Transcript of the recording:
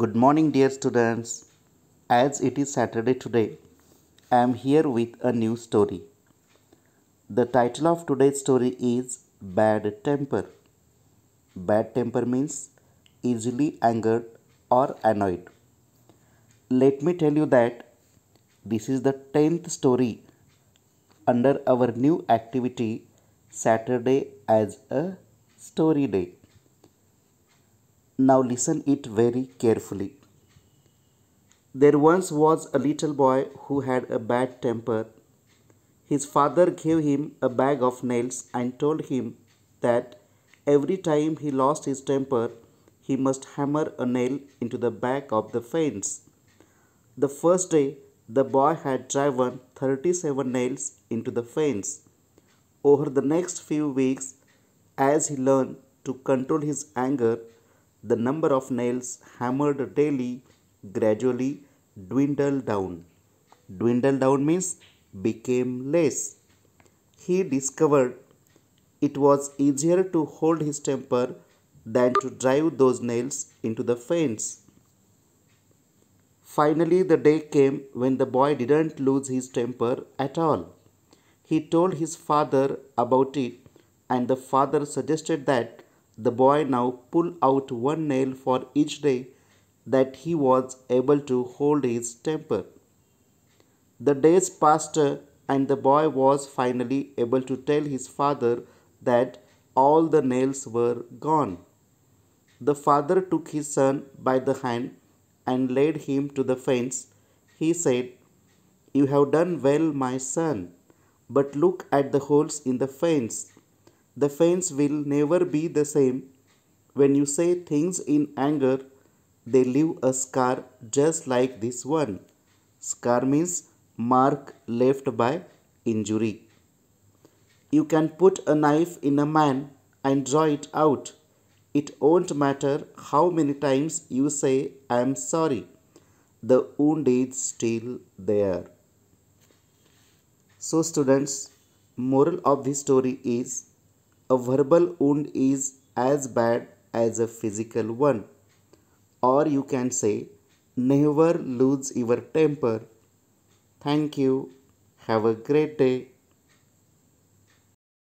Good morning, dear students. As it is Saturday today, I am here with a new story. The title of today's story is Bad Temper. Bad temper means easily angered or annoyed. Let me tell you that this is the 10th story under our new activity Saturday as a Story Day. Now listen it very carefully. There once was a little boy who had a bad temper. His father gave him a bag of nails and told him that every time he lost his temper, he must hammer a nail into the back of the fence. The first day, the boy had driven 37 nails into the fence. Over the next few weeks, as he learned to control his anger, the number of nails hammered daily gradually dwindled down. Dwindled down means became less. He discovered it was easier to hold his temper than to drive those nails into the fence. Finally, the day came when the boy didn't lose his temper at all. He told his father about it, and the father suggested that the boy now pulled out one nail for each day that he was able to hold his temper. The days passed and the boy was finally able to tell his father that all the nails were gone. The father took his son by the hand and led him to the fence. He said, You have done well, my son, but look at the holes in the fence the fence will never be the same. When you say things in anger, they leave a scar just like this one. Scar means mark left by injury. You can put a knife in a man and draw it out. It won't matter how many times you say, I am sorry. The wound is still there. So, students, moral of this story is a verbal wound is as bad as a physical one. Or you can say, never lose your temper. Thank you. Have a great day.